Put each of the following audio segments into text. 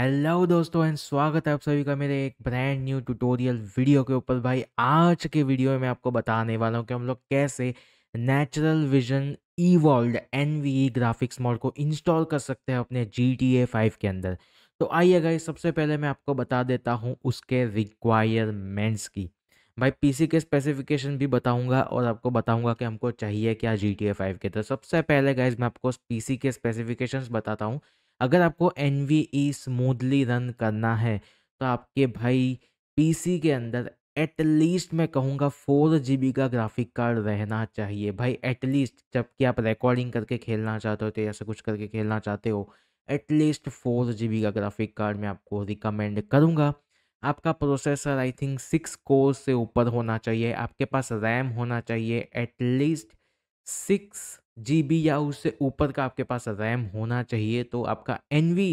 hello दोस्तों and स्वागत है आप सभी का मेरे एक ब्रांड न्यू ट्यूटोरियल वीडियो के ऊपर भाई आज के वीडियो में मैं आपको बताने वाला हूँ कि हम लोग कैसे natural vision evolved and graphics mod को इंस्टॉल कर सकते हैं अपने जी टी ए फाइव के अंदर तो आइए गाइस सबसे पहले मैं आपको बता देता हूँ उसके रिक्वायरमेंट्स की भाई पीसी के स्पेसिफिकेशन भी बताऊंगा और आपको बताऊंगा कि हमको चाहिए क्या जी टी ए फाइव के तो सबसे पहले गाइज मैं आपको पीसी के स्पेसिफिकेशंस बताता हूँ अगर आपको एन स्मूथली रन करना है तो आपके भाई पीसी के अंदर एटलीस्ट मैं कहूँगा फोर जी का ग्राफिक कार्ड रहना चाहिए भाई एटलीस्ट जबकि आप रिकॉर्डिंग करके खेलना चाहते हो तो ऐसा कुछ करके खेलना चाहते हो एटलीस्ट फोर जी का ग्राफिक कार्ड मैं आपको रिकमेंड करूँगा आपका processor I think six core से ऊपर होना चाहिए आपके पास रैम होना चाहिए एटलीस्ट सिक्स बी या उससे ऊपर का आपके पास रैम होना चाहिए तो आपका वी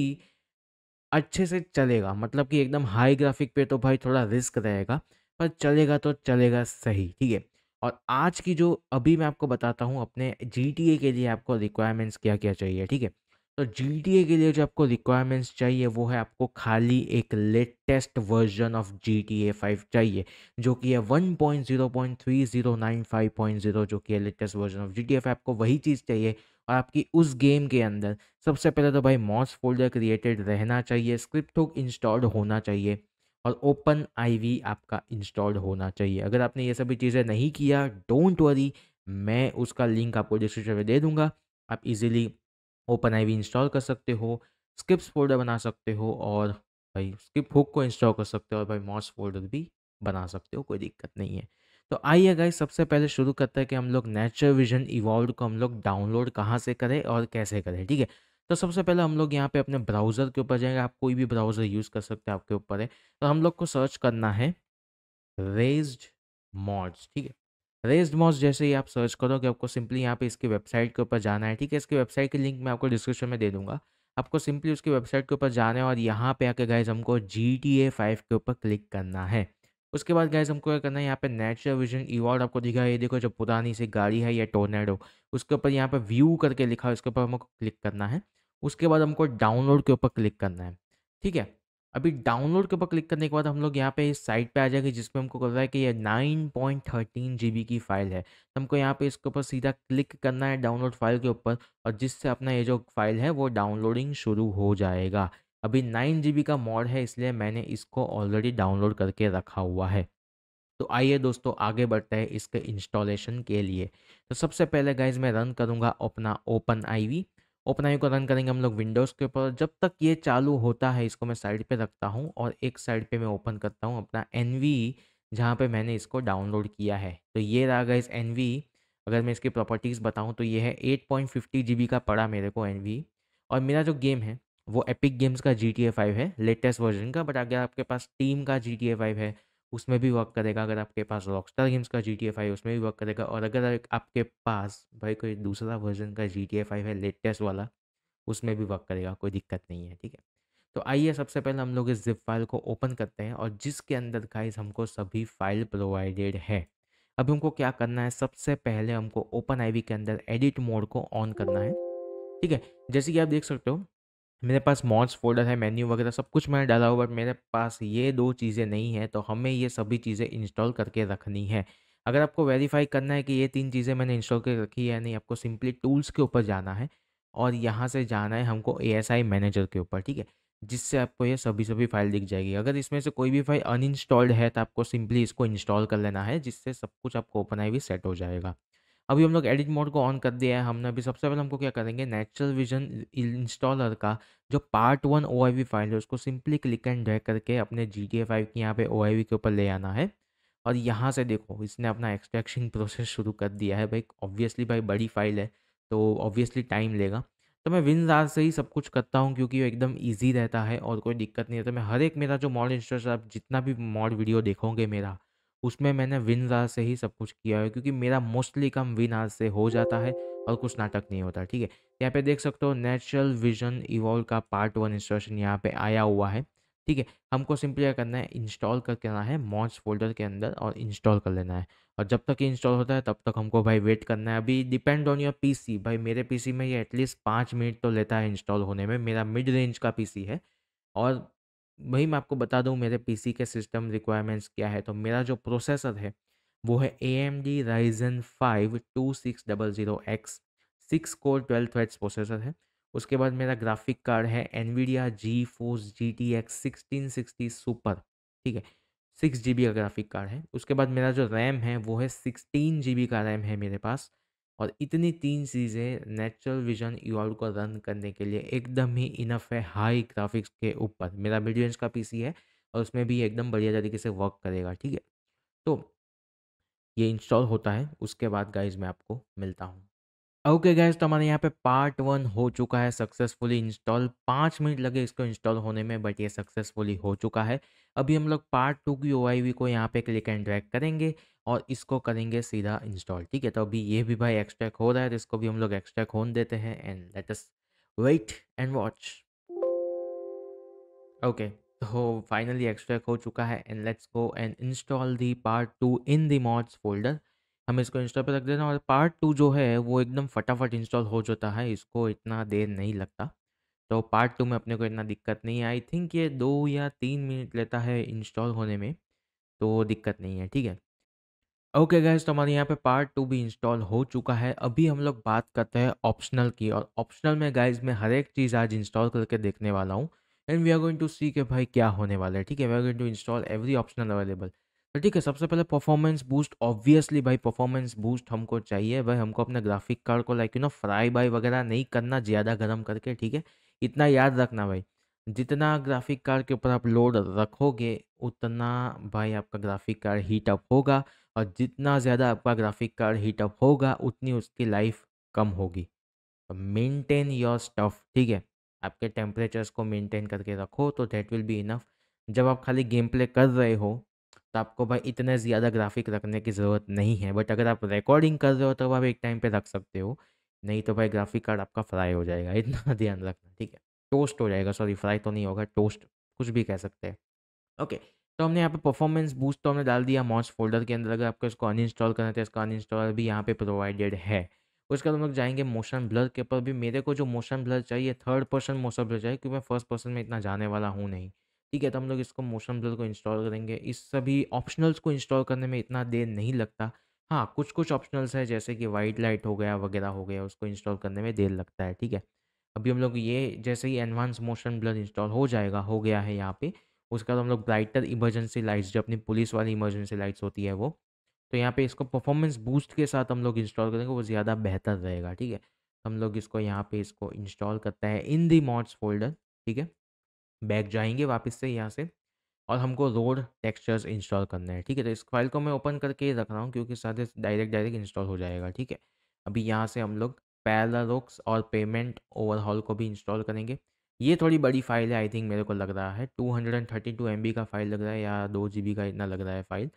अच्छे से चलेगा मतलब कि एकदम हाई ग्राफिक पे तो भाई थोड़ा रिस्क रहेगा पर चलेगा तो चलेगा सही ठीक है और आज की जो अभी मैं आपको बताता हूँ अपने जी के लिए आपको रिक्वायरमेंट्स क्या क्या चाहिए ठीक है तो जी के लिए जो आपको रिक्वायरमेंट्स चाहिए वो है आपको खाली एक latest version of G T A five चाहिए जो कि है one point zero point three zero nine five point zero जो कि है latest version of G T A five आपको वही चीज़ चाहिए और आपकी उस गेम के अंदर सबसे पहले तो भाई मॉस फोल्डर क्रिएटेड रहना चाहिए स्क्रिप्ट हुक इंस्टॉल्ड होना चाहिए और ओपन वी आपका इंस्टॉल्ड होना चाहिए अगर आपने ये सभी चीज़ें नहीं किया डोंट वरी मैं उसका लिंक आपको डिस्क्रिप्शन में दे दूंगा आप इजीली ओपन आई इंस्टॉल कर सकते हो स्किप्स फोल्डर बना सकते हो और भाई स्किप हुक को इंस्टॉल कर सकते हो और भाई मॉस फोल्डर भी बना सकते हो कोई दिक्कत नहीं है तो आइए गाइस सबसे पहले शुरू करते हैं कि हम लोग नेचर विजन इवॉल्व को हम लोग डाउनलोड कहाँ से करें और कैसे करें ठीक है तो सबसे पहले हम लोग यहाँ पे अपने ब्राउज़र के ऊपर जाएंगे आप कोई भी ब्राउज़र यूज़ कर सकते हैं आपके ऊपर है तो हम लोग को सर्च करना है रेज्ड मॉड्स ठीक है रेस्ड मॉस जैसे ही आप सर्च करोगे आपको सिंपली यहाँ पे इसकी वेबसाइट के ऊपर जाना है ठीक है इसकी वेबसाइट की लिंक मैं आपको डिस्क्रिप्शन में दे दूंगा आपको सिंपली उसकी वेबसाइट के ऊपर जाना है और यहाँ पे आके गाइज हमको जी टी ए फाइव के ऊपर क्लिक करना है उसके बाद गाइज हमको क्या करना है यहाँ पे नेचुरल विजन इवॉल्व आपको दिखा ये देखो जो पुरानी सी गाड़ी है या टोर्नेडो उसके ऊपर यहाँ पे व्यू करके लिखा है उसके ऊपर हमको क्लिक करना है उसके बाद हमको डाउनलोड के ऊपर क्लिक करना है ठीक है अभी डाउनलोड के ऊपर क्लिक करने के बाद हम लोग यहाँ पे इस साइट पे आ जाएंगे जिसमें हमको कर रहा है कि ये 9.13 बी की फ़ाइल है तो हमको यहाँ पे इसके ऊपर सीधा क्लिक करना है डाउनलोड फाइल के ऊपर और जिससे अपना ये जो फाइल है वो डाउनलोडिंग शुरू हो जाएगा अभी नाइन जी का मॉड है इसलिए मैंने इसको ऑलरेडी डाउनलोड करके रखा हुआ है तो आइए दोस्तों आगे बढ़ते हैं इसके इंस्टॉलेशन के लिए तो सबसे पहले गाइज मैं रन करूँगा अपना ओपन आई ओपन आई को रन करेंगे हम लोग विंडोज़ के ऊपर जब तक ये चालू होता है इसको मैं साइड पे रखता हूँ और एक साइड पे मैं ओपन करता हूँ अपना एन वी जहाँ पर मैंने इसको डाउनलोड किया है तो ये रहा इस एन वी अगर मैं इसकी प्रॉपर्टीज़ बताऊँ तो ये है eight point fifty G B का पड़ा मेरे को एन वी और मेरा जो गेम है वो एपिक गेम्स का जी टी ए फाइव है लेटेस्ट वर्जन का बट अगर आपके पास टीम का जी टी ए फाइव है उसमें भी वर्क करेगा अगर आपके पास रॉकस्टार गेम्स का जी टी एफ आई उसमें भी वर्क करेगा और अगर आपके पास भाई कोई दूसरा वर्जन का जी टी एफ आई है लेटेस्ट वाला उसमें भी वर्क करेगा कोई दिक्कत नहीं है ठीक है तो आइए सबसे पहले हम लोग इस जिप फाइल को ओपन करते हैं और जिसके अंदर गाइस हमको सभी फाइल प्रोवाइडेड है अभी हमको क्या करना है सबसे पहले हमको ओपन आईवी के अंदर एडिट मोड को ऑन करना है ठीक है जैसे कि आप देख सकते हो मेरे पास मॉन्स फ़ोल्डर है मेन्यू वगैरह सब कुछ मैंने डाला हुआ बट मेरे पास ये दो चीज़ें नहीं हैं तो हमें ये सभी चीज़ें इंस्टॉल करके रखनी है अगर आपको वेरीफाई करना है कि ये तीन चीज़ें मैंने इंस्टॉल करके रखी है या नहीं आपको सिंपली टूल्स के ऊपर जाना है और यहाँ से जाना है हमको ए मैनेजर के ऊपर ठीक है जिससे आपको ये सभी सभी फाइल दिख जाएगी अगर इसमें से कोई भी फाइल अनइंस्टॉल्ड है तो आपको सिंपली इसको इंस्टॉल कर लेना है जिससे सब कुछ आपको ओपन आई सेट हो जाएगा अभी हम लोग एडिट मोड को ऑन कर दिया है हमने अभी सबसे पहले हमको क्या करेंगे नेचुरल विजन इंस्टॉलर का जो पार्ट वन ओ फाइल है उसको सिंपली क्लिक एंड ड्रैग करके अपने जी टी फाइव की यहाँ पे ओ के ऊपर ले आना है और यहाँ से देखो इसने अपना एक्सट्रैक्शन प्रोसेस शुरू कर दिया है भाई ऑब्वियसली भाई बड़ी फाइल है तो ऑब्वियसली टाइम लेगा तो मैं विन रात से ही सब कुछ करता हूँ क्योंकि वो एकदम ईजी रहता है और कोई दिक्कत नहीं रहता तो मैं हर एक मेरा जो मॉड इंस्टॉल आप जितना भी मॉड वीडियो देखोगे मेरा उसमें मैंने विन राज से ही सब कुछ किया है क्योंकि मेरा मोस्टली काम विन आज से हो जाता है और कुछ नाटक नहीं होता ठीक है यहाँ पे देख सकते हो नेचुरल विजन इवॉल्व का पार्ट वन इंस्टॉलेशन यहाँ पे आया हुआ है ठीक है हमको सिंपली क्या करना है इंस्टॉल करके आना है मॉन्स फोल्डर के अंदर और इंस्टॉल कर लेना है और जब तक इंस्टॉल होता है तब तक हमको भाई वेट करना है अभी डिपेंड ऑन योर पीसी भाई मेरे पीसी में ये एटलीस्ट पाँच मिनट तो लेता है इंस्टॉल होने में मेरा मिड रेंज का पीसी है और वही मैं आपको बता दूं मेरे पीसी के सिस्टम रिक्वायरमेंट्स क्या है तो मेरा जो प्रोसेसर है वो है A M D Ryzen five two six double zero X six core twelve threads processor है उसके बाद मेरा ग्राफिक कार्ड है Nvidia GeForce G T X sixteen sixty super ठीक है सिक्स जी बी का ग्राफिक कार्ड है उसके बाद मेरा जो रैम है वो है सिक्सटीन जी बी का रैम है मेरे पास और इतनी तीन चीज़ें नेचुरल विजन इवॉल्व को रन करने के लिए एकदम ही इनफ है हाई ग्राफिक्स के ऊपर मेरा मिड रेंज का पीसी है और उसमें भी एकदम बढ़िया तरीके से वर्क करेगा ठीक है तो ये इंस्टॉल होता है उसके बाद गाइज मैं आपको मिलता हूँ ओके okay गैस तो हमारे यहाँ पे पार्ट वन हो चुका है सक्सेसफुली इंस्टॉल पाँच मिनट लगे इसको इंस्टॉल होने में बट ये सक्सेसफुली हो चुका है अभी हम लोग पार्ट टू की ओ को यहाँ पे क्लिक एंड ड्रैग करेंगे और इसको करेंगे सीधा इंस्टॉल ठीक है तो अभी ये भी भाई एक्सट्रैक्ट हो रहा है तो इसको भी हम लोग एक्सट्रैक्ट होने देते हैं and let wait and watch okay तो फाइनली एक्सट्रैक्ट हो चुका है and let's go and install the part two in the mods folder हम इसको इंस्टॉल पे रख देते हैं और पार्ट टू जो है वो एकदम फटाफट इंस्टॉल हो जाता है इसको इतना देर नहीं लगता तो पार्ट टू में अपने को इतना दिक्कत नहीं है आई थिंक ये दो या तीन मिनट लेता है इंस्टॉल होने में तो दिक्कत नहीं है ठीक है ओके गैस तो हमारे यहाँ पे पार्ट टू भी इंस्टॉल हो चुका है अभी हम लोग बात करते हैं ऑप्शनल की और ऑप्शनल में गाइज मैं हर एक चीज़ आज इंस्टॉल करके देखने वाला हूँ and we are going to see के भाई क्या होने वाला है ठीक है we are going to install every optional available तो ठीक है सबसे पहले परफॉर्मेंस बूस्ट ऑब्वियसली भाई परफॉर्मेंस बूस्ट हमको चाहिए भाई हमको अपने ग्राफिक कार्ड को लाइक यू नो फ्राई बाई वगैरह नहीं करना ज़्यादा गर्म करके ठीक है इतना याद रखना भाई जितना ग्राफिक कार्ड के ऊपर आप लोड रखोगे उतना भाई आपका ग्राफिक कार्ड हीट अप होगा और जितना ज़्यादा आपका ग्राफिक कार्ड हीट अप होगा उतनी उसकी लाइफ कम होगी मेंटेन योर स्टफ ठीक है आपके टेम्परेचर्स को मेंटेन करके रखो तो देट विल बी इनफ जब आप खाली गेम प्ले कर रहे हो तो आपको भाई इतने ज़्यादा ग्राफिक रखने की ज़रूरत नहीं है बट अगर आप रिकॉर्डिंग कर रहे हो तो आप एक टाइम पे रख सकते हो नहीं तो भाई ग्राफिक कार्ड आपका फ्राई हो जाएगा इतना ध्यान रखना ठीक है टोस्ट हो जाएगा सॉरी फ्राई तो नहीं होगा टोस्ट कुछ भी कह सकते हैं ओके तो हमने यहाँ पे परफॉर्मेंस बूस्ट तो हमने डाल दिया मॉच फोल्डर के अंदर अगर आपको इसको अनइंस्टॉल करना था इसका अनइंस्टॉल भी यहाँ पे प्रोवाइडेड है उसके बाद हम लोग जाएंगे मोशन ब्लर के ऊपर भी मेरे को जो मोशन ब्लर चाहिए थर्ड पर्सन मोशन ब्लर चाहिए क्योंकि मैं फर्स्ट पर्सन में इतना जाने वाला हूँ नहीं ठीक है तो हम लोग इसको मोशन ब्लर को इंस्टॉल करेंगे इस सभी ऑप्शनल्स को इंस्टॉल करने में इतना देर नहीं लगता हाँ कुछ कुछ ऑप्शनल्स है जैसे कि वाइट लाइट हो गया वगैरह हो गया उसको इंस्टॉल करने में देर लगता है ठीक है अभी हम लोग ये जैसे ही एडवांस मोशन ब्लर इंस्टॉल हो जाएगा हो गया है यहाँ पे उसके बाद हम लोग ब्राइटर इमरजेंसी लाइट्स जो अपनी पुलिस वाली इमरजेंसी लाइट्स होती है वो तो यहाँ पे इसको परफॉर्मेंस बूस्ट के साथ हम लोग इंस्टॉल करेंगे वो ज़्यादा बेहतर रहेगा ठीक है तो हम लोग इसको यहाँ पे इसको इंस्टॉल करता है इन दी मॉड्स फोल्डर ठीक है बैक जाएंगे वापस से यहाँ से और हमको रोड टेक्सचर्स इंस्टॉल करना है ठीक है तो इस फाइल को मैं ओपन करके रख रहा हूँ क्योंकि साथ ही डायरेक्ट डायरेक्ट इंस्टॉल हो जाएगा ठीक है अभी यहाँ से हम लोग रोक्स और पेमेंट ओवरहॉल को भी इंस्टॉल करेंगे ये थोड़ी बड़ी फाइल है आई थिंक मेरे को लग रहा है 232 एमबी का फाइल लग रहा है या दो जी का इतना लग रहा है फाइल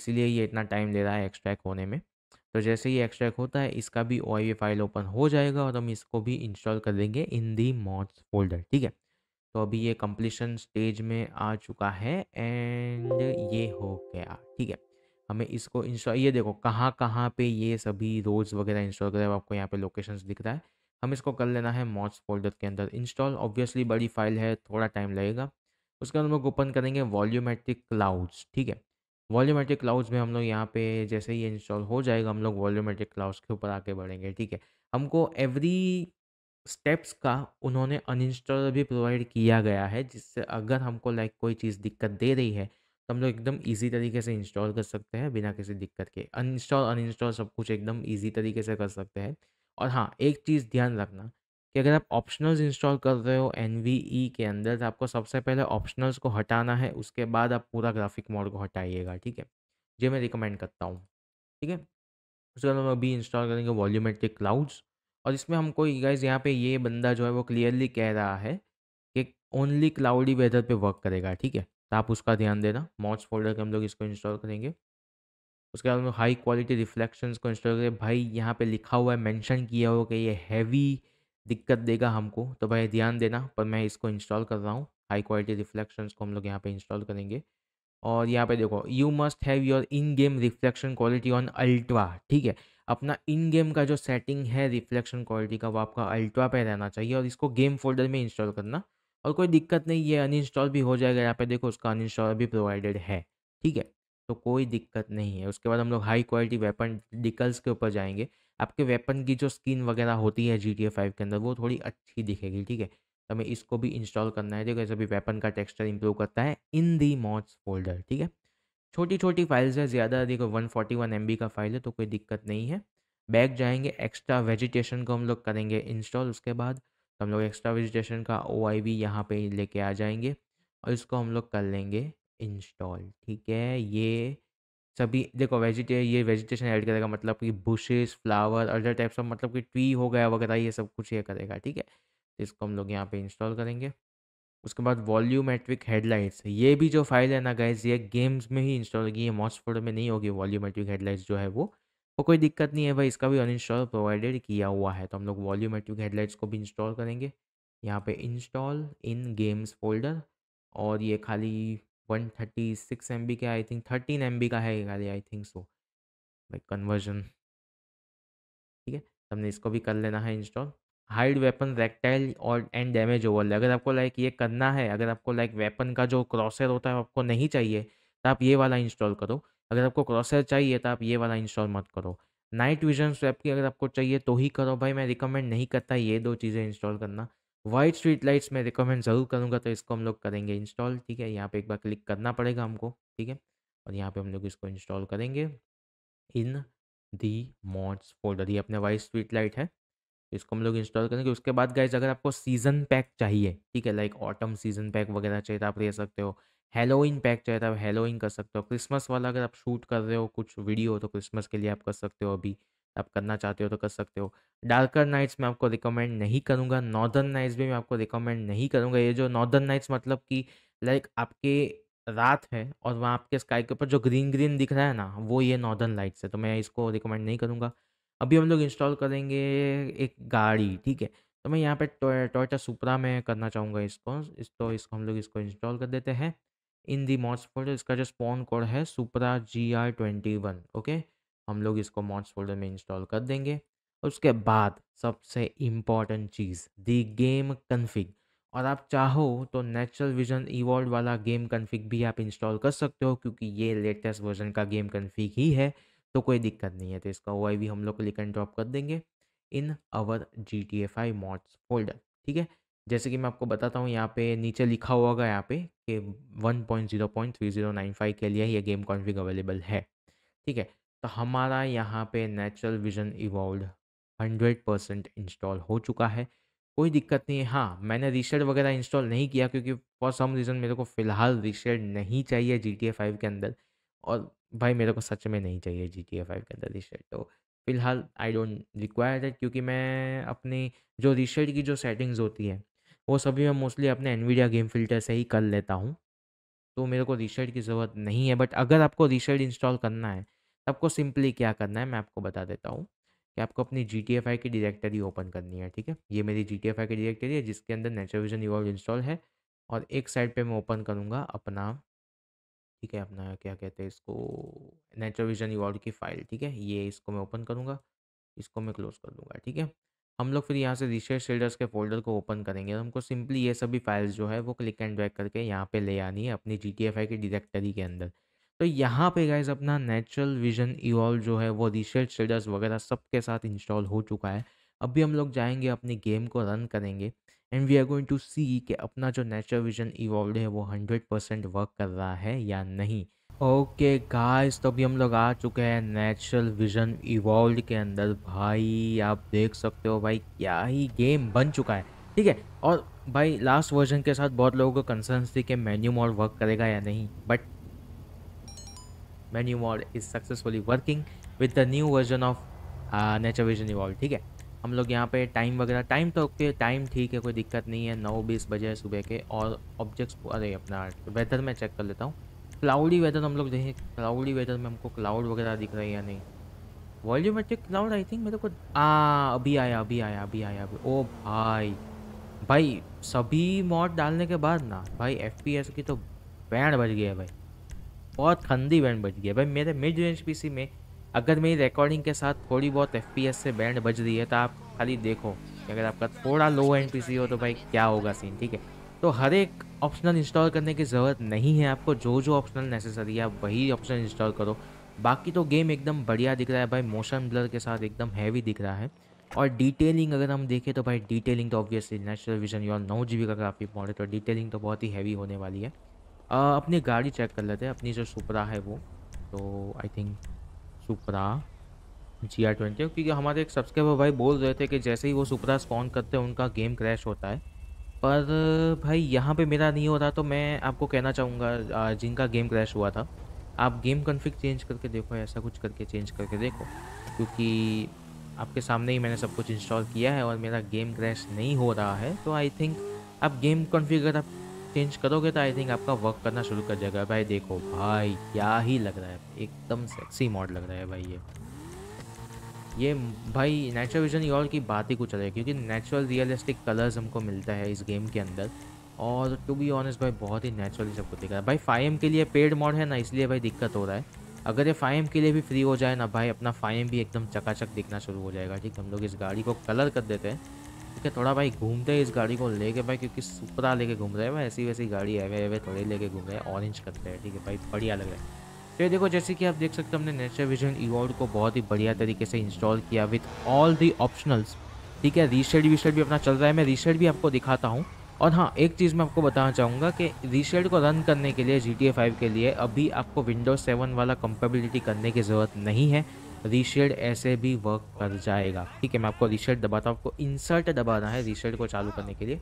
इसीलिए ये इतना टाइम ले रहा है एक्सट्रैक्ट होने में तो जैसे ये एक्सट्रैक्ट होता है इसका भी ओ फाइल ओपन हो जाएगा और हम इसको भी इंस्टॉल कर देंगे इन दी मॉड्स फोल्डर ठीक है तो अभी ये कंप्लीशन स्टेज में आ चुका है एंड ये हो गया ठीक है हमें इसको इंस्टॉल ये देखो कहाँ कहाँ पे ये सभी रोज वगैरह इंस्टॉल करें आपको यहाँ पे लोकेशंस दिख रहा है हम इसको कर लेना है मॉड्स फोल्डर के अंदर इंस्टॉल ऑब्वियसली बड़ी फाइल है थोड़ा टाइम लगेगा उसके बाद हम लोग ओपन करेंगे वॉल्यूमेट्रिक क्लाउड्स ठीक है वॉल्यूमेट्रिक क्लाउड्स में हम लोग यहाँ पे जैसे ही इंस्टॉल हो जाएगा हम लोग वॉल्यूमेट्रिक क्लाउड्स के ऊपर आके बढ़ेंगे ठीक है हमको एवरी स्टेप्स का उन्होंने अनइंस्टॉलर भी प्रोवाइड किया गया है जिससे अगर हमको लाइक कोई चीज़ दिक्कत दे रही है तो हम लोग एकदम इजी तरीके से इंस्टॉल कर सकते हैं बिना किसी दिक्कत के अनइंस्टॉल अनइंस्टॉल सब कुछ एकदम इजी तरीके से कर सकते हैं और हाँ एक चीज़ ध्यान रखना कि अगर आप ऑप्शनल्स इंस्टॉल कर रहे हो एन e के अंदर तो आपको सबसे पहले ऑप्शनल्स को हटाना है उसके बाद आप पूरा ग्राफिक मोड को हटाइएगा ठीक है जो मैं रिकमेंड करता हूँ ठीक है उसके बाद हम अभी इंस्टॉल करेंगे वॉल्यूमेट्रिक क्लाउड्स और इसमें हमको गाइज यहाँ पे ये बंदा जो है वो क्लियरली कह रहा है कि ओनली क्लाउडी वेदर पे वर्क करेगा ठीक है तो आप उसका ध्यान देना मॉड्स फोल्डर के हम लोग इसको इंस्टॉल करेंगे उसके बाद हम लोग हाई क्वालिटी रिफ्लेक्शंस को इंस्टॉल करें भाई यहाँ पे लिखा हुआ है मेंशन किया हुआ कि ये हैवी दिक्कत देगा हमको तो भाई ध्यान देना पर मैं इसको इंस्टॉल कर रहा हूँ हाई क्वालिटी रिफ्लेक्शंस को हम लोग यहाँ पे इंस्टॉल करेंगे और यहाँ पे देखो you must have your in game reflection quality on ultra ठीक है अपना इन गेम का जो सेटिंग है रिफ्लेक्शन क्वालिटी का वो आपका अल्ट्रा पे रहना चाहिए और इसको गेम फोल्डर में इंस्टॉल करना और कोई दिक्कत नहीं है अनइंस्टॉल भी हो जाएगा यहाँ पे देखो उसका अनइंस्टॉल भी प्रोवाइडेड है ठीक है तो कोई दिक्कत नहीं है उसके बाद हम लोग हाई क्वालिटी वेपन डिकल्स के ऊपर जाएंगे आपके वेपन की जो स्किन वगैरह होती है जी टी ए फाइव के अंदर वो थोड़ी अच्छी दिखेगी ठीक है तो हमें इसको भी इंस्टॉल करना है देखो ऐसे भी वेपन का टेक्स्टर इंप्रूव करता है इन दी मॉड्स फोल्डर ठीक है छोटी छोटी फाइल्स है ज़्यादा देखो one forty one M B का फाइल है तो कोई दिक्कत नहीं है बैक जाएंगे एक्स्ट्रा वेजिटेशन को हम लोग करेंगे इंस्टॉल उसके बाद तो हम लोग एक्स्ट्रा वेजिटेशन का ओ आई वी यहाँ पर लेके आ जाएंगे और इसको हम लोग कर लेंगे इंस्टॉल ठीक है ये सभी देखो वेजिटे ये वेजिटेशन ऐड करेगा मतलब कि bushes flower other types of मतलब कि ट्री हो गया वगैरह ये सब कुछ ये करेगा ठीक है तो इसको हम लोग यहाँ पे इंस्टॉल करेंगे उसके बाद वॉल्यूमेट्रिक हेडलाइट्स ये भी जो फाइल है ना गाइज ये गेम्स में ही इंस्टॉल होगी ये मॉस्फोर्ड में नहीं होगी वॉल्यूमेट्रिक हेडलाइट्स जो है वो तो कोई दिक्कत नहीं है भाई इसका भी अनइंस्टॉल प्रोवाइडेड किया हुआ है तो हम लोग वॉल्यूमेट्रिक हेडलाइट्स को भी इंस्टॉल करेंगे यहाँ पे इंस्टॉल इन गेम्स फोल्डर और ये खाली one thirty six M B का I think thirteen M B का है ये खाली I think so like conversion ठीक है हमने इसको भी कर लेना है इंस्टॉल हाइड वेपन रेक्टाइल और एंड डैमेज ओवर अगर आपको लाइक ये करना है अगर आपको लाइक वेपन का जो क्रॉसर होता है आपको नहीं चाहिए तो आप ये वाला इंस्टॉल करो अगर आपको क्रॉसर चाहिए तो आप ये वाला इंस्टॉल मत करो नाइट विजन स्वैप की अगर आपको चाहिए तो ही करो भाई मैं रिकमेंड नहीं करता ये दो चीज़ें इंस्टॉल करना वाइट स्ट्रीट लाइट्स मैं रिकमेंड ज़रूर करूँगा तो इसको हम लोग करेंगे इंस्टॉल ठीक है यहाँ पे एक बार क्लिक करना पड़ेगा हमको ठीक है और यहाँ पे हम लोग इसको इंस्टॉल करेंगे इन दी मॉड्स फोल्डर ये अपने वाइट स्ट्रीट लाइट है इसको हम लोग इंस्टॉल करेंगे उसके बाद गाइज अगर आपको सीज़न पैक चाहिए ठीक है लाइक ऑटम सीज़न पैक वगैरह चाहिए तो आप ले सकते हो हेलोइन पैक चाहिए तो आप हेलोइन कर सकते हो क्रिसमस वाला अगर आप शूट कर रहे हो कुछ वीडियो तो क्रिसमस के लिए आप कर सकते हो अभी आप करना चाहते हो तो कर सकते हो डार्कर नाइट्स मैं आपको रिकमेंड नहीं करूँगा नॉर्दर्न नाइट्स भी मैं आपको रिकमेंड नहीं करूँगा ये जो नॉर्दर्न नाइट्स मतलब कि लाइक आपके रात है और वहाँ आपके स्काई के ऊपर जो ग्रीन ग्रीन दिख रहा है ना वो ये नॉर्दर्न लाइट्स है तो मैं इसको रिकमेंड नहीं करूँगा अभी हम लोग इंस्टॉल करेंगे एक गाड़ी ठीक है तो मैं यहाँ पे टोयोटा सुपरा में करना चाहूँगा इसको इस तो इसको हम लोग इसको इंस्टॉल कर देते हैं इन दी मॉड्स फोल्डर इसका जो स्पॉन कोड है Supra G R twenty one okay हम लोग इसको मॉड्स फोल्डर में इंस्टॉल कर देंगे उसके बाद सबसे इम्पॉर्टेंट चीज़ दी गेम कन्फिग और आप चाहो तो नेचुरल विजन इवॉल्व वाला गेम कन्फिग भी आप इंस्टॉल कर सकते हो क्योंकि ये लेटेस्ट वर्जन का गेम कन्फिग ही है तो कोई दिक्कत नहीं है तो इसका ओ भी हम लोग क्लिक एंड ड्रॉप कर देंगे in our G T F I mods folder ठीक है जैसे कि मैं आपको बताता हूँ यहाँ पे नीचे लिखा हुआ होगा यहाँ पे कि 1.0.3095 के लिए ये गेम कॉन्फ़िग अवेलेबल है ठीक है तो हमारा यहाँ पे natural vision evolve 100 percent install हो चुका है कोई दिक्कत नहीं है हाँ मैंने रीशेड वगैरह इंस्टॉल नहीं किया क्योंकि फॉर सम रीज़न मेरे को फ़िलहाल रीशेड नहीं चाहिए जी टी फाइव के अंदर और भाई मेरे को सच में नहीं चाहिए जी टी ए फाइव के अंदर रीशेड तो फिलहाल आई डोंट रिक्वायर दैट क्योंकि मैं अपनी जो रिशर्ट की जो सेटिंग्स होती है वो सभी मैं मोस्टली अपने एनवीडिया गेम फिल्टर से ही कर लेता हूँ तो मेरे को रिशर्ट की ज़रूरत नहीं है बट अगर आपको रीशेड इंस्टॉल करना है तो आपको सिंपली क्या करना है मैं आपको बता देता हूँ कि आपको अपनी जी टी एफ आई की डायरेक्टरी ओपन करनी है ठीक है ये मेरी जी टी एफ आई की डायरेक्टरी है जिसके अंदर नेचर विजन इवॉल्व इंस्टॉल है और एक साइड पे मैं ओपन करूँगा अपना ठीक है अपना क्या कहते हैं इसको नेचुरल विजन रिवॉर्ड की फाइल ठीक है ये इसको मैं ओपन करूँगा इसको मैं क्लोज कर दूँगा ठीक है हम लोग फिर यहाँ से रिसर्च शेल्डर्स के फोल्डर को ओपन करेंगे तो हमको सिंपली ये सभी फाइल्स जो है वो क्लिक एंड ड्रैग करके यहाँ पे ले आनी है अपनी जी टी एफ आई की डिरेक्टरी के अंदर तो यहाँ पे गाइज अपना नेचुरल विजन इवॉल्व जो है वो रिसर्च शेल्डर्स वगैरह सब के साथ इंस्टॉल हो चुका है अभी हम लोग जाएंगे अपनी गेम को रन करेंगे and we are going to see कि अपना जो नेचुरल विजन इवॉल्व है वो हंड्रेड परसेंट वर्क कर रहा है या नहीं ओके गाइस तो अभी हम लोग आ चुके हैं नेचुरल विजन इवॉल्व के अंदर भाई आप देख सकते हो भाई क्या ही गेम बन चुका है ठीक है और भाई लास्ट वर्जन के साथ बहुत लोगों को कंसर्न थी कि मेन्यू मॉल वर्क करेगा या नहीं but menu mall is successfully working with the new version of nature vision evolve ठीक है हम लोग यहाँ पे टाइम वगैरह टाइम तो ओके टाइम ठीक है कोई दिक्कत नहीं है नौ बीस बजे सुबह के और ऑब्जेक्ट्स अरे अपना वेदर में चेक कर लेता हूँ क्लाउडी वेदर हम लोग देखें क्लाउडी वेदर में हमको क्लाउड वगैरह दिख रही है या नहीं वॉल्यूमेट्रिक क्लाउड आई थिंक मेरे को आ अभी आया अभी आया अभी आया अभी ओ भाई भाई सभी मॉड डालने के बाद ना भाई एफ की तो बैंड बज गया है भाई बहुत खंदी बैंड बज गया भाई मेरे मिड रेंज पी में अगर मेरी रिकॉर्डिंग के साथ थोड़ी बहुत एफ से बैंड बज रही है तो आप खाली देखो अगर आपका थोड़ा लो एंड पी हो तो भाई क्या होगा सीन ठीक है तो हर एक ऑप्शनल इंस्टॉल करने की ज़रूरत नहीं है आपको जो जो ऑप्शनल नेसेसरी है वही ऑप्शन इंस्टॉल करो बाकी तो गेम एकदम बढ़िया दिख रहा है भाई मोशन ब्लर के साथ एकदम हैवी दिख रहा है और डिटेलिंग अगर हम देखें तो भाई डिटेलिंग तो obviously natural vision you know जी का ग्राफिक मॉडल तो डिटेलिंग तो बहुत ही हैवी होने वाली है आ, अपनी गाड़ी चेक कर लेते हैं अपनी जो सुपरा है वो तो I think Supra G R twenty क्योंकि हमारे एक सब्सक्राइबर भाई बोल रहे थे कि जैसे ही वो सुपरा स्पॉन करते हैं उनका गेम क्रैश होता है पर भाई यहाँ पे मेरा नहीं हो रहा तो मैं आपको कहना चाहूँगा जिनका गेम क्रैश हुआ था आप गेम कन्फिक चेंज करके देखो ऐसा कुछ करके चेंज करके देखो क्योंकि आपके सामने ही मैंने सब कुछ इंस्टॉल किया है और मेरा गेम क्रैश नहीं हो रहा है तो आई थिंक आप गेम कॉन्फ़िगर आप चेंज करोगे तो आई थिंक आपका वर्क करना शुरू कर जाएगा भाई देखो भाई क्या ही लग रहा है एकदम सेक्सी मॉड लग रहा है भाई ये ये भाई नेचुरल विजन और की बात ही कुछ अलग है क्योंकि नेचुरल रियलिस्टिक कलर्स हमको मिलता है इस गेम के अंदर और टू बी ऑनेस्ट भाई बहुत ही नेचुरली सबको दिख रहा है भाई फाइव के लिए पेड मॉड है ना इसलिए भाई दिक्कत हो रहा है अगर ये फाइम के लिए भी फ्री हो जाए ना भाई अपना फाइम भी एकदम चकाचक दिखना शुरू हो जाएगा ठीक हम लोग इस गाड़ी को कलर कर देते हैं ठीक है थोड़ा भाई घूमते हैं इस गाड़ी को लेके भाई क्योंकि सुपरा लेके घूम रहे हैं भाई ऐसी वैसी गाड़ी है वे वे थोड़ी लेके घूम रहे हैं ऑरेंज करते हैं ठीक है भाई बढ़िया लग रहा है तो ये देखो जैसे कि आप देख सकते हो हमने नेचर विजन इवॉर्ड को बहुत ही बढ़िया तरीके से इंस्टॉल किया विथ ऑल दी ऑप्शनल्स ठीक है रीशेड वीशेड भी अपना चल रहा है मैं रीशेड भी आपको दिखाता हूँ और हाँ एक चीज़ मैं आपको बताना चाहूँगा कि रीशेड को रन करने के लिए जी टी फाइव के लिए अभी आपको विंडोज़ सेवन वाला कंपेबिलिटी करने की ज़रूरत नहीं है रीशेड ऐसे भी वर्क कर जाएगा ठीक है मैं आपको रीशेड दबाता हूँ आपको इंसर्ट दबाना है रीशेड को चालू करने के लिए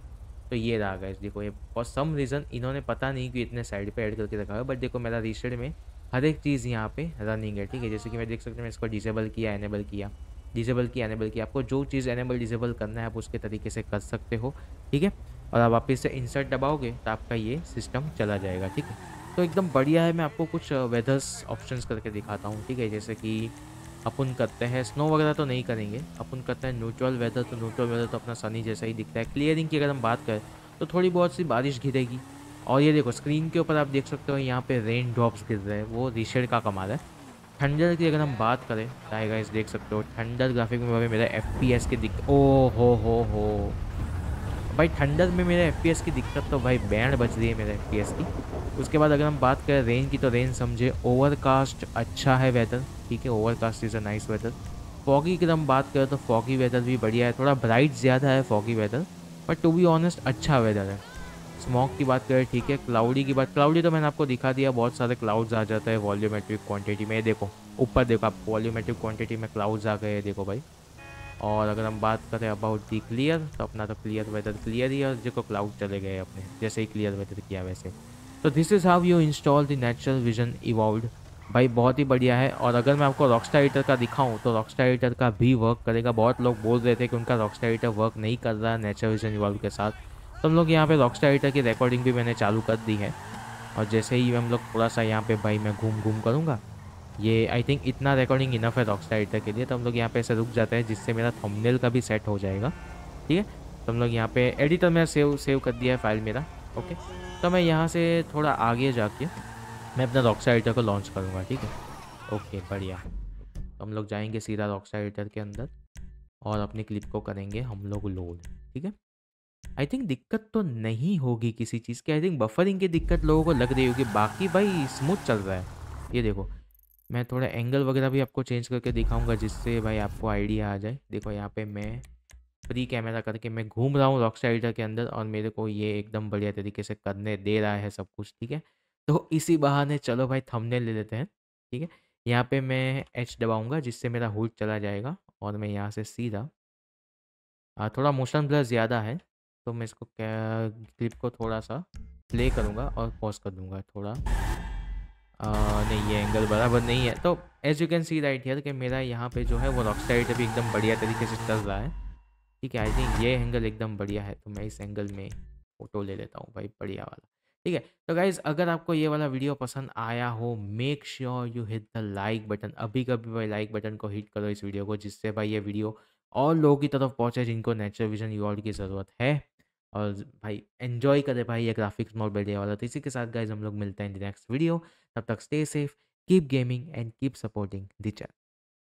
तो ये रहा गाइस देखो ये फॉर सम रीज़न इन्होंने पता नहीं कि इतने साइड पे ऐड करके रखा है बट देखो मेरा रीशेड में हर एक चीज़ यहाँ पे रनिंग है ठीक है जैसे कि मैं देख सकते हैं मैं इसको डिसेबल किया एनेबल किया डिसेबल किया एनेबल किया आपको जो चीज़ एनेबल डिसेबल करना है आप उसके तरीके से कर सकते हो ठीक है और आप वापस से इंसर्ट दबाओगे तो आपका ये सिस्टम चला जाएगा ठीक है तो एकदम बढ़िया है मैं आपको कुछ वेदर्स ऑप्शंस करके दिखाता हूँ ठीक है जैसे कि अपन करते हैं स्नो वगैरह तो नहीं करेंगे अपन करते हैं न्यूट्रल वेदर तो न्यूट्रल वेदर तो अपना सनी जैसा ही दिखता है क्लियरिंग की अगर हम बात करें तो थोड़ी बहुत सी बारिश गिरेगी और ये देखो स्क्रीन के ऊपर आप देख सकते हो यहाँ पे रेन ड्रॉप्स गिर रहे हैं वो रिशेड का कमाल है थंडर की अगर हम बात करें टाइगर देख सकते हो थंडर ग्राफिक में मेरा एफ पी एस के दिख ओ हो हो हो भाई ठंडर में मेरे एफ की दिक्कत तो भाई बैंड बच रही है मेरे एफ की उसके बाद अगर हम बात करें रेन की तो रेन समझे ओवरकास्ट अच्छा है वेदर ठीक है overcast is a nice weather foggy की हम बात करें तो फॉगी वेदर भी बढ़िया है थोड़ा ब्राइट ज़्यादा है foggy weather but to be honest अच्छा वेदर है स्मॉक की बात करें ठीक है क्लाउडी की बात क्लाउडी तो मैंने आपको दिखा दिया बहुत सारे क्लाउड्स आ जाते हैं वॉल्यूमेट्रिक क्वांटिटी में ये देखो ऊपर देखो आप वॉल्यूमेट्रिक क्वांटिटी में क्लाउड्स आ गए देखो भाई और अगर हम बात करें अबाउट दी क्लियर तो अपना तो क्लियर वेदर क्लियर ही और जो क्लाउड चले गए अपने जैसे ही क्लियर वेदर किया वैसे तो this is how you install the natural vision evolve भाई बहुत ही बढ़िया है और अगर मैं आपको रॉक स्टाइटर का दिखाऊं तो रॉक स्टाइटर का भी वर्क करेगा बहुत लोग बोल रहे थे कि उनका रॉक एडिटर वर्क नहीं कर रहा नेचर विजन इवॉल्व के साथ तो हम लोग यहाँ पे रॉक स्टाइटर की रिकॉर्डिंग भी मैंने चालू कर दी है और जैसे ही हम लोग थोड़ा सा यहाँ पे भाई मैं घूम घूम करूँगा ये आई थिंक इतना रिकॉर्डिंग इनफ है रॉक स्लाइडर के लिए तो हम लोग यहाँ पे ऐसे रुक जाते हैं जिससे मेरा थंबनेल का भी सेट हो जाएगा ठीक है तो हम लोग यहाँ पे एडिटर में सेव सेव कर दिया है फाइल मेरा ओके तो मैं यहाँ से थोड़ा आगे जाके मैं अपना रॉक एडिटर को लॉन्च करूँगा ठीक है ओके बढ़िया तो हम लोग जाएंगे सीधा रॉक एडिटर के अंदर और अपने क्लिप को करेंगे हम लोग लोड ठीक है आई थिंक दिक्कत तो नहीं होगी किसी चीज़ की आई थिंक बफरिंग की दिक्कत लोगों को लग रही होगी बाकी भाई स्मूथ चल रहा है ये देखो मैं थोड़ा एंगल वगैरह भी आपको चेंज करके दिखाऊंगा जिससे भाई आपको आइडिया आ जाए देखो यहाँ पे मैं फ्री कैमरा करके मैं घूम रहा हूँ रॉक साइडर के अंदर और मेरे को ये एकदम बढ़िया तरीके से करने दे रहा है सब कुछ ठीक है तो इसी बहाने चलो भाई थमने ले लेते हैं ठीक है यहाँ पर मैं एच दबाऊँगा जिससे मेरा होल्ड चला जाएगा और मैं यहाँ से सीधा थोड़ा मोशन ब्लर ज़्यादा है तो मैं इसको क्लिप को थोड़ा सा प्ले करूँगा और पॉज कर दूँगा थोड़ा नहीं ये एंगल बराबर नहीं है तो as you can see right here कि मेरा यहाँ पे जो है वो रॉक साइड अभी एकदम बढ़िया तरीके से चल रहा है ठीक है आई थिंक ये एंगल एकदम बढ़िया है तो मैं इस एंगल में फ़ोटो ले लेता हूँ भाई बढ़िया वाला ठीक है तो गाइज अगर आपको ये वाला वीडियो पसंद आया हो make sure you hit the like button अभी कभी भाई लाइक बटन को हिट करो इस वीडियो को जिससे भाई ये वीडियो और लोगों की तरफ पहुँचे जिनको नेचुरल विजन यूआर की ज़रूरत है और भाई एंजॉय करे भाई ये ग्राफिक्स मॉडल डे वाला तो इसी के साथ गाइज हम लोग मिलते हैं द नेक्स्ट वीडियो तब तक stay safe keep gaming and keep supporting the channel